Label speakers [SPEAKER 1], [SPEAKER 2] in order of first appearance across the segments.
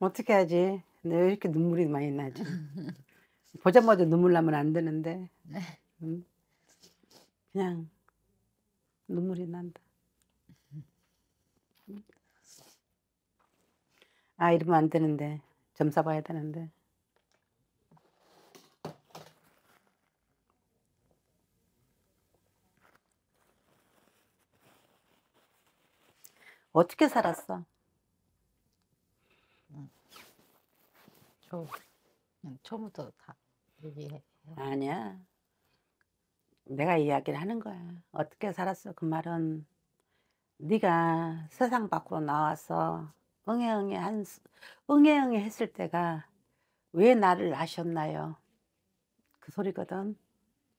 [SPEAKER 1] 어떻게 하지? 근왜 이렇게 눈물이 많이 나지? 보자마자 눈물 나면 안 되는데. 음. 그냥 눈물이 난다. 아 이러면 안 되는데 점사 봐야 되는데. 어떻게 살았어? 저 그냥 처음부터 다 얘기해. 아니야. 내가 이야기를 하는 거야. 어떻게 살았어? 그 말은 네가 세상 밖으로 나와서 응애응애 한 응애응애 했을 때가 왜 나를 아셨나요그 소리거든.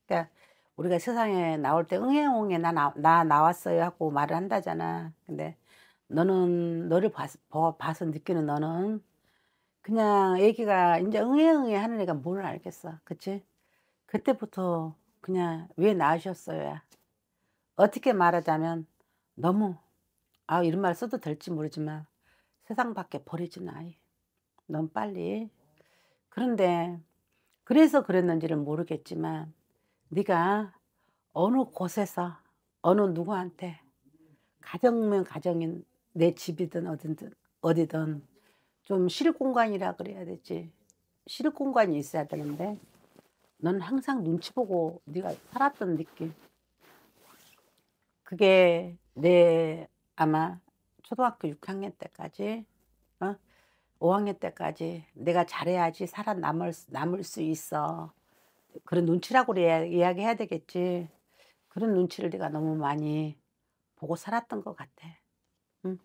[SPEAKER 1] 그러니까 우리가 세상에 나올 때 응애응애 나, 나, 나 나왔어요 하고 말을 한다잖아. 근데 너는 너를 봐서, 봐서 느끼는 너는 그냥 애기가 이제 응애응애 하는 애가 뭘 알겠어. 그치? 그때부터 그냥 왜 낳으셨어요? 어떻게 말하자면 너무 아 이런 말 써도 될지 모르지만 세상 밖에 버리진 아이. 너무 빨리. 그런데 그래서 그랬는지는 모르겠지만 네가 어느 곳에서 어느 누구한테 가정면 가정인 내 집이든 어디든 어디든 좀쉴 공간이라 그래야 되지. 쉴 공간이 있어야 되는데 넌 항상 눈치 보고 네가 살았던 느낌. 그게 내 아마 초등학교 6학년 때까지 어? 5학년 때까지 내가 잘해야지 살아남을 남을 수 있어. 그런 눈치라고 이야기해야 되겠지. 그런 눈치를 내가 너무 많이 보고 살았던 것 같아. 응?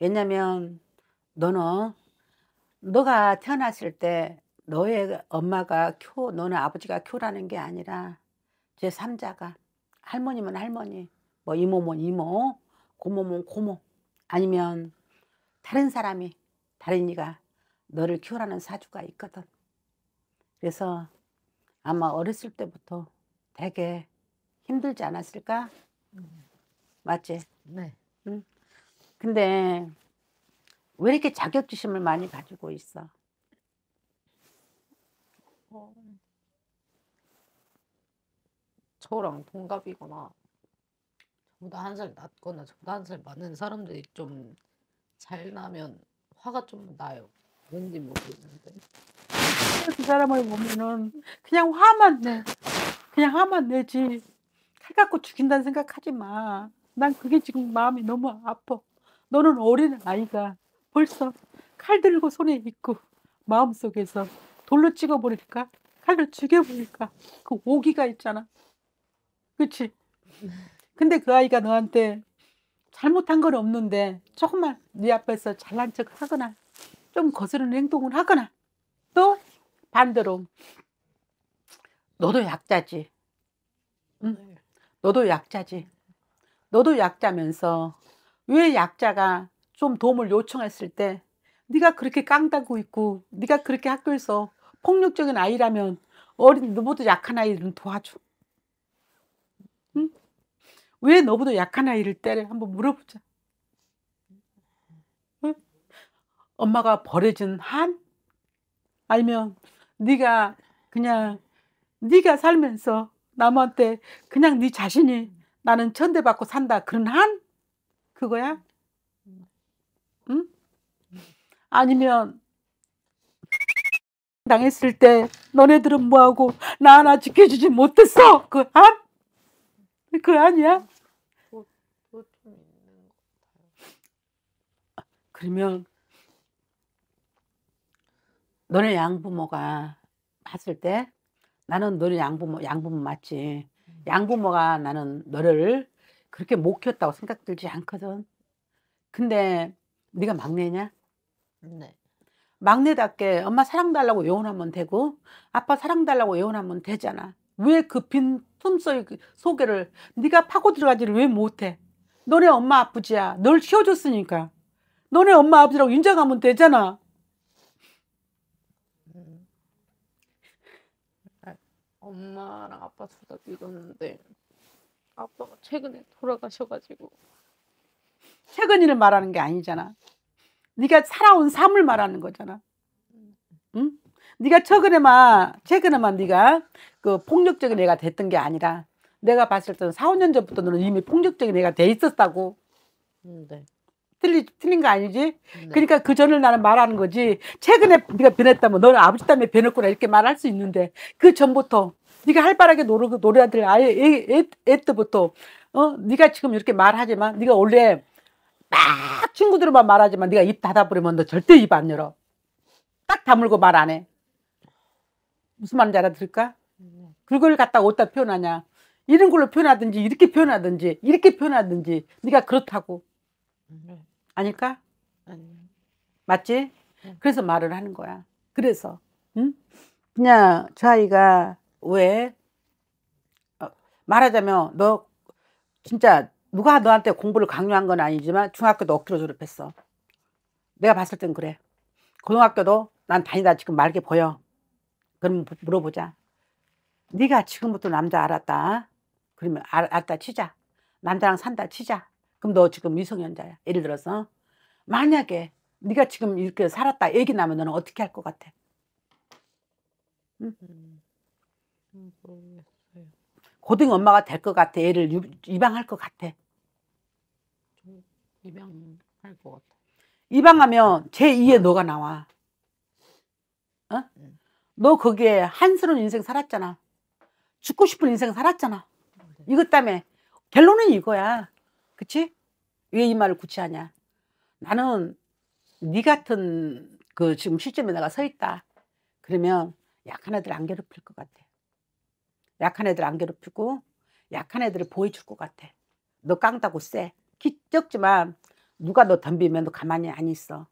[SPEAKER 1] 왜냐면 너는 너가 태어났을 때 너의 엄마가 교, 너네 아버지가 교라는 게 아니라 제3자가 할머니면 할머니, 뭐 이모면 이모, 고모면 고모 아니면 다른 사람이, 다른 이가 너를 키우라는 사주가 있거든. 그래서 아마 어렸을 때부터 되게 힘들지 않았을까? 음. 맞지? 네. 응? 근데 왜 이렇게 자격지심을 많이 가지고 있어? 어, 저랑 동갑이거나 저보다 한살 낮거나 저보다 한 살 많은 사람들이 좀 잘나면 화가 좀 나요. 왠지 모르겠는데. 그 사람을 보면은 그냥 화만 내. 네. 그냥 화만 내지. 칼 갖고 죽인다는 생각하지 마. 난 그게 지금 마음이 너무 아파. 너는 어린 아이가 벌써 칼 들고 손에 있고 마음속에서 돌로 찍어버릴까? 칼로 죽여버릴까? 그 오기가 있잖아. 그치? 근데 그 아이가 너한테 잘못한 건 없는데 조금만 네 앞에서 잘난 척 하거나 좀 거스르는 행동을 하거나 또 반대로 너도 약자지. 응? 너도 약자지. 너도 약자면서 왜 약자가 좀 도움을 요청했을 때 네가 그렇게 깡다고 있고 네가 그렇게 학교에서 폭력적인 아이라면 어린 너보다 약한 아이들은 도와줘. 응? 왜 너보다 약한 아이를 때려? 한번 물어보자. 응? 엄마가 버려진 한? 아니면 네가 그냥 네가 살면서 남한테 그냥 네 자신이 나는 천대받고 산다 그런 한? 그거야? 아니면 당했을 때 너네들은 뭐하고 나 하나 지켜주지 못했어 그 안? 그 아니야? 그러면 너네 양부모가 봤을 때 나는 너네 양부모 양부모 맞지 양부모가 나는 너를 그렇게 못 키웠다고 생각 들지 않거든 근데 네가 막내냐 네. 막내답게 엄마 사랑 달라고 애원하면 되고 아빠 사랑 달라고 애원하면 되잖아. 왜 그 빈 틈속 소개를 네가 파고 들어가지를 왜 못해? 너네 엄마 아버지야. 널 키워줬으니까. 너네 엄마 아버지라고 인정하면 되잖아. 음. 아, 엄마랑 아빠 둘다 믿었는데 아빠가 최근에 돌아가셔가지고 최근이를 말하는 게 아니잖아. 네가 살아온 삶을 말하는 거잖아. 음. 응? 네가 최근에만 최근에만 네가 그 폭력적인 애가 됐던 게 아니라 내가 봤을 때는 4, 5년 전부터 너는 이미 폭력적인 애가 돼 있었다고. 음, 네. 틀리, 틀린 거 아니지? 네. 그러니까 그 전을 나는 말하는 거지. 최근에 네가 변했다면 너는 아버지 때문에 변했구나 이렇게 말할 수 있는데 그 전부터 네가 활발하게 노래 노래하들 아예 애, 애, 애 때부터 어 네가 지금 이렇게 말하지만 네가 원래 막 친구들만 말하지만 네가 입 닫아버리면 너 절대 입 안 열어. 딱 다물고 말 안 해. 무슨 말인지 알아들을까? 그걸 갖다가 어디다 표현하냐. 이런 걸로 표현하든지 이렇게 표현하든지 이렇게 표현하든지 네가 그렇다고. 네. 아닐까? 맞지? 네. 그래서 말을 하는 거야. 그래서 응? 그냥 저 아이가 왜 어, 말하자면 너 진짜 누가 너한테 공부를 강요한 건 아니지만 중학교도 억지로 졸업했어. 내가 봤을 땐 그래. 고등학교도 난 다니다 지금 말게 보여. 그럼 물어보자. 네가 지금부터 남자 알았다. 그러면 알았다 치자. 남자랑 산다 치자. 그럼 너 지금 미성년자야. 예를 들어서 만약에 네가 지금 이렇게 살았다 얘기 나면 너는 어떻게 할 것 같아? 응? 음, 음, 고등 엄마가 될 것 같아. 애를유양할것 같아. 입양할 것 같아. 입양하면 제 2의 너가 나와. 어? 너 거기에 한스러운 인생 살았잖아. 죽고 싶은 인생 살았잖아. 네. 이것 때문에 결론은 이거야. 그치? 왜 이 말을 구체하냐? 나는 네 같은 그 지금 시점에 내가 서 있다. 그러면 약한 애들 안 괴롭힐 것 같아. 약한 애들 안 괴롭히고 약한 애들을 보여줄 것 같아. 너 깡다고 쎄. 기적지만 누가 너 덤비면 너 가만히 안 있어.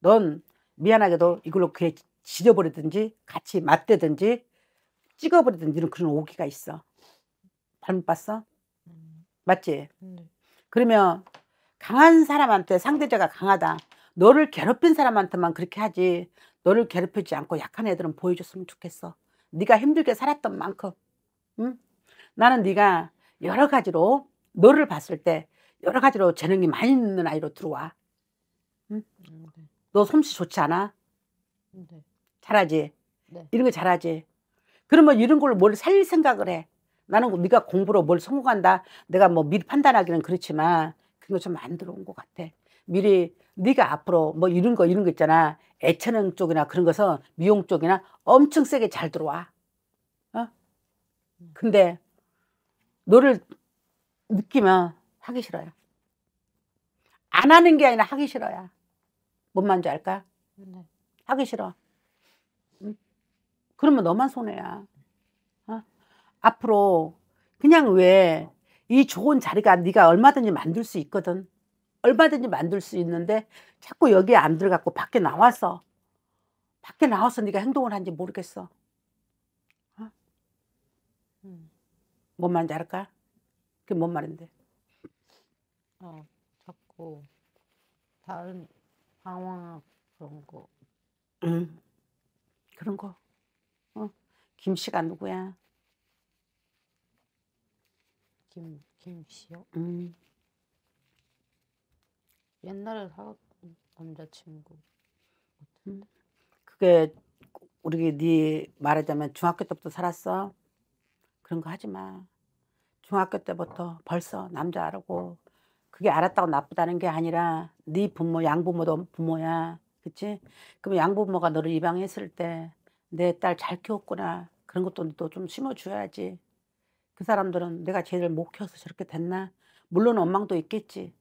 [SPEAKER 1] 넌 미안하게도 이걸로 그에 지져버리든지 같이 맞대든지 찍어버리든지 그런 오기가 있어. 잘못 봤어? 음. 맞지? 음. 그러면 강한 사람한테 상대자가 강하다. 너를 괴롭힌 사람한테만 그렇게 하지. 너를 괴롭히지 않고 약한 애들은 보여줬으면 좋겠어. 네가 힘들게 살았던 만큼. 응? 나는 네가 여러 가지로 너를 봤을 때 여러 가지로 재능이 많이 있는 아이로 들어와. 응? 음, 네. 너 솜씨 좋지 않아? 음, 네. 잘하지? 네. 이런 거 잘하지? 그러면 이런 걸 뭘 살릴 생각을 해. 나는 네가 공부로 뭘 성공한다. 내가 뭐 미리 판단하기는 그렇지만 그런 거좀 안 들어온 것 같아. 미리 네가 앞으로 뭐 이런 거 이런 거 있잖아. 애체능 쪽이나 그런 것은 미용 쪽이나 엄청 세게 잘 들어와. 어? 음. 근데 너를 느끼면 하기 싫어요. 안 하는 게 아니라 하기 싫어요. 뭔 말인지 알까? 네. 하기 싫어. 응? 그러면 너만 손해야. 어? 앞으로 그냥 왜 이 좋은 자리가 네가 얼마든지 만들 수 있거든. 얼마든지 만들 수 있는데 자꾸 여기에 안 들어갔고 밖에 나와서 밖에 나와서 네가 행동을 한지 모르겠어. 어? 음. 뭔 말인지 알까? 그게 뭔 말인데? 어, 자꾸 다른 방황 그런 거. 응. 그런 거. 어, 김씨가 누구야? 김, 김씨요? 응. 옛날에 살았던 남자친구. 응. 그게 우리 네 말하자면 중학교 때부터 살았어. 그런 거 하지 마. 중학교 때부터 벌써 남자 알고 그게 알았다고 나쁘다는 게 아니라 네 부모 양부모도 부모야 그치 그럼 양부모가 너를 입양했을 때 내 딸 잘 키웠구나 그런 것도 또좀 심어줘야지 그 사람들은 내가 쟤를 못 키워서 저렇게 됐나 물론 엄망도 있겠지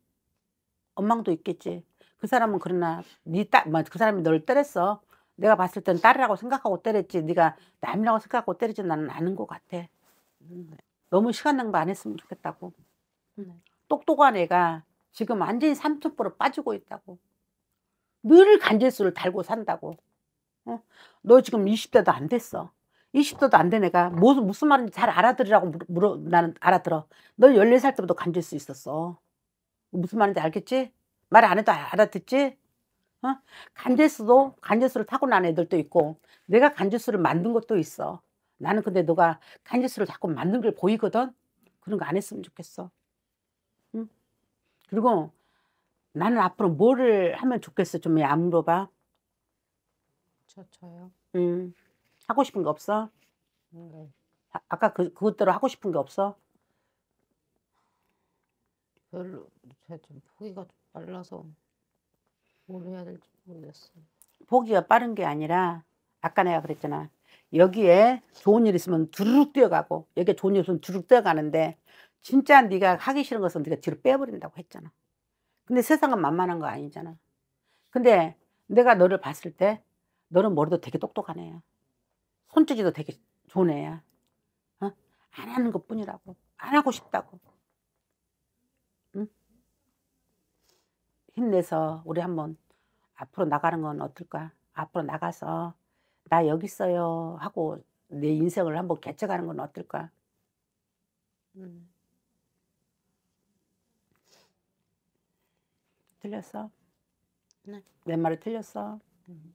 [SPEAKER 1] 엄망도 있겠지 그 사람은 그러나 네딸그 뭐 사람이 널 때렸어 내가 봤을 땐 딸이라고 생각하고 때렸지 네가 남이라고 생각하고 때리지 나는 아는 것 같아 음, 네. 너무 시간 낭비 안 했으면 좋겠다고 음, 네. 똑똑한 애가 지금 완전히 삼천포로 빠지고 있다고. 늘 간질수를 달고 산다고. 어? 너 지금 20대도 안 됐어. 20대도 안 된 애가 뭐, 무슨 말인지 잘 알아들으라고 물어, 나는 알아들어. 너 14살 때부터 간질수 있었어. 무슨 말인지 알겠지? 말 안 해도 알아듣지? 어? 간질수도 간질수를 타고난 애들도 있고 내가 간질수를 만든 것도 있어. 나는 근데 너가 간질수를 자꾸 만든 걸 보이거든? 그런 거 안 했으면 좋겠어. 그리고 나는 앞으로 뭐를 하면 좋겠어? 좀안 물어봐. 저, 저요? 음. 하고 싶은 거 없어? 네. 아, 아까 그, 그것대로 하고 싶은 게 없어? 별로, 제좀 포기가 좀 빨라서 뭘 해야 될지 모르겠어 포기가 빠른 게 아니라 아까 내가 그랬잖아. 여기에 좋은 일 있으면 두루룩 뛰어가고 여기에 좋은 일 있으면 두루룩 뛰어가는데 진짜 네가 하기 싫은 것은 네가 뒤로 빼버린다고 했잖아. 근데 세상은 만만한 거 아니잖아. 근데 내가 너를 봤을 때 너는 머리도 되게 똑똑한 애야. 손재주도 되게 좋은 애야. 어? 안 하는 것 뿐이라고. 안 하고 싶다고. 응? 힘내서 우리 한번 앞으로 나가는 건 어떨까? 앞으로 나가서 나 여기 있어요 하고 내 인생을 한번 개척하는 건 어떨까? 음. 틀렸어. 네. 내 말이 틀렸어. 음.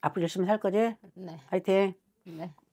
[SPEAKER 1] 앞으로 열심히 살 거지? 네. 화이팅. 네.